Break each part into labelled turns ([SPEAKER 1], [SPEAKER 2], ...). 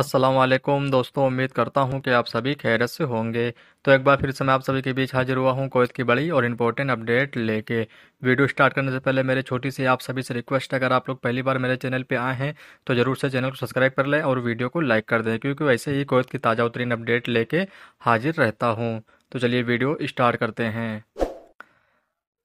[SPEAKER 1] असलम दोस्तों उम्मीद करता हूं कि आप सभी खैरत से होंगे तो एक बार फिर से मैं आप सभी के बीच हाजिर हुआ हूं कोवित की बड़ी और इम्पोर्टेंट अपडेट लेके वीडियो स्टार्ट करने से पहले मेरे छोटी सी आप सभी से रिक्वेस्ट है अगर आप लोग पहली बार मेरे चैनल पे आए हैं तो ज़रूर से चैनल को सब्सक्राइब कर लें और वीडियो को लाइक कर दें क्योंकि वैसे ही कोवित की ताज़ा उतरीन अपडेट कर हाजिर रहता हूँ तो चलिए वीडियो स्टार्ट करते हैं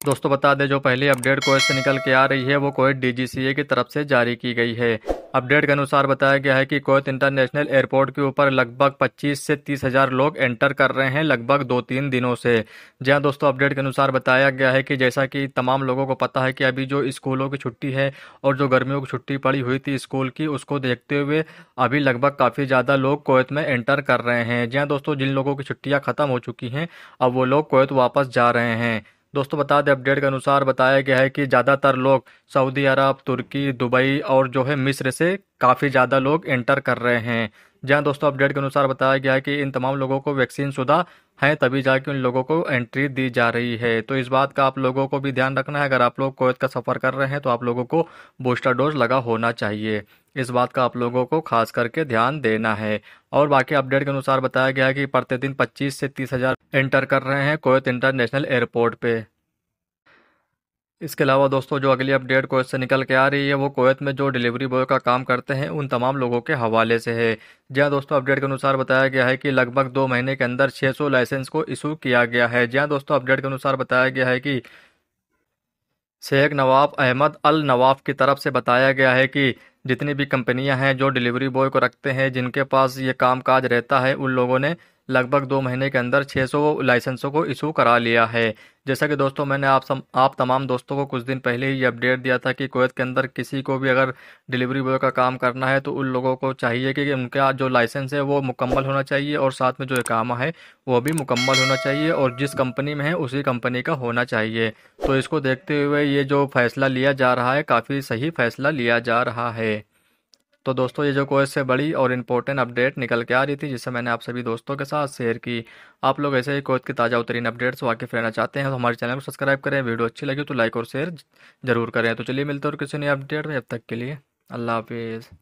[SPEAKER 1] दोस्तों बता दें जो पहली अपडेट कोविड से निकल के आ रही है वो कोविड ए की तरफ से जारी की गई है अपडेट के अनुसार बताया गया है कि कोयत इंटरनेशनल एयरपोर्ट के ऊपर लगभग 25 से तीस हजार लोग एंटर कर रहे हैं लगभग दो तीन दिनों से जी हाँ दोस्तों अपडेट के अनुसार बताया गया है कि जैसा कि तमाम लोगों को पता है कि अभी जो स्कूलों की छुट्टी है और जो गर्मियों की छुट्टी पड़ी हुई थी स्कूल की उसको देखते हुए अभी लगभग काफ़ी ज़्यादा लोग कोयत में एंटर कर रहे हैं जी हाँ दोस्तों जिन लोगों की छुट्टियाँ ख़त्म हो चुकी हैं अब वो लोग कोयत वापस जा रहे हैं दोस्तों बता दें अपडेट के अनुसार बताया गया है कि ज़्यादातर लोग सऊदी अरब तुर्की दुबई और जो है मिस्र से काफ़ी ज़्यादा लोग एंटर कर रहे हैं जहां दोस्तों अपडेट के अनुसार बताया गया है कि इन तमाम लोगों को वैक्सीन शुदा हैं तभी जाके उन लोगों को एंट्री दी जा रही है तो इस बात का आप लोगों को भी ध्यान रखना है अगर आप लोग कोवैत का सफ़र कर रहे हैं तो आप लोगों को बूस्टर डोज लगा होना चाहिए इस बात का आप लोगों को खास करके ध्यान देना है और बाकी अपडेट के अनुसार बताया गया है कि प्रतिदिन 25 से तीस हज़ार एंटर कर रहे हैं कोवैत इंटरनेशनल एयरपोर्ट पे इसके अलावा दोस्तों जो अगली अपडेट कोयत से निकल के आ रही है वो कोयत में जो डिलीवरी बॉय का काम करते हैं उन तमाम लोगों के हवाले से है जी हाँ दोस्तों अपडेट के अनुसार बताया गया है कि लगभग दो महीने के अंदर 600 लाइसेंस को इशू किया गया है जी हाँ दोस्तों अपडेट के अनुसार बताया गया है कि शेख नवाब अहमद अल नवाब की तरफ से बताया गया है कि जितनी भी कंपनियाँ हैं जो डिलीवरी बॉय को रखते हैं जिनके पास ये काम काज रहता है उन लोगों ने लगभग दो महीने के अंदर 600 लाइसेंसों को इशू करा लिया है जैसा कि दोस्तों मैंने आप सम, आप तमाम दोस्तों को कुछ दिन पहले ही अपडेट दिया था कि कोयत के अंदर किसी को भी अगर डिलीवरी बॉय का काम करना है तो उन लोगों को चाहिए कि उनका जो लाइसेंस है वो मुकम्मल होना चाहिए और साथ में जो काम है वो भी मुकम्मल होना चाहिए और जिस कंपनी में है उसी कंपनी का होना चाहिए तो इसको देखते हुए ये जो फैसला लिया जा रहा है काफ़ी सही फैसला लिया जा रहा है तो दोस्तों ये जो कोई से बड़ी और इम्पोर्टेंट अपडेट निकल के आ रही थी जिसे मैंने आप सभी दोस्तों के साथ शेयर की आप लोग ऐसे ही कोई की ताज़ा उतरीन अपडेट्स वाकिफ रहना चाहते हैं तो हमारे चैनल को सब्सक्राइब करें वीडियो अच्छी लगी तो लाइक और शेयर जरूर करें तो चलिए मिलते और किसी नई अपडेट में अब तक के लिए अल्लाह हाफिज़